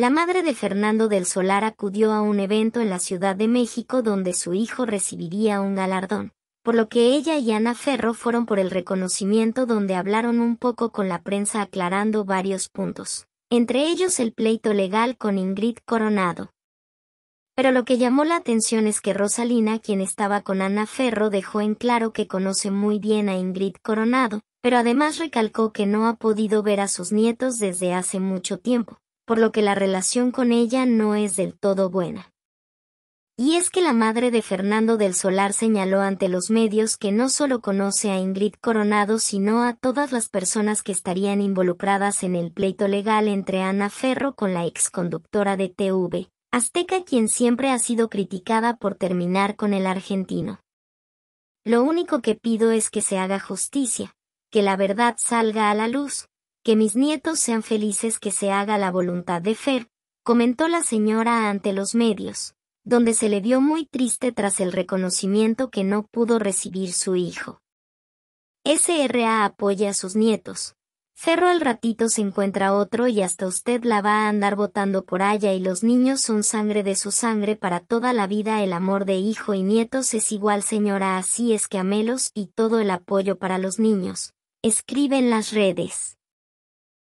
La madre de Fernando del Solar acudió a un evento en la Ciudad de México donde su hijo recibiría un galardón, por lo que ella y Ana Ferro fueron por el reconocimiento donde hablaron un poco con la prensa aclarando varios puntos, entre ellos el pleito legal con Ingrid Coronado. Pero lo que llamó la atención es que Rosalina, quien estaba con Ana Ferro, dejó en claro que conoce muy bien a Ingrid Coronado, pero además recalcó que no ha podido ver a sus nietos desde hace mucho tiempo, por lo que la relación con ella no es del todo buena. Y es que la madre de Fernando del Solar señaló ante los medios que no solo conoce a Ingrid Coronado sino a todas las personas que estarían involucradas en el pleito legal entre Ana Ferro con la exconductora de TV, Azteca quien siempre ha sido criticada por terminar con el argentino. Lo único que pido es que se haga justicia, que la verdad salga a la luz, que mis nietos sean felices que se haga la voluntad de Fer, comentó la señora ante los medios, donde se le vio muy triste tras el reconocimiento que no pudo recibir su hijo. SRA apoya a sus nietos. Ferro al ratito se encuentra otro y hasta usted la va a andar votando por allá y los niños son sangre de su sangre para toda la vida el amor de hijo y nietos es igual señora así es que amelos y todo el apoyo para los niños. Escribe en las redes.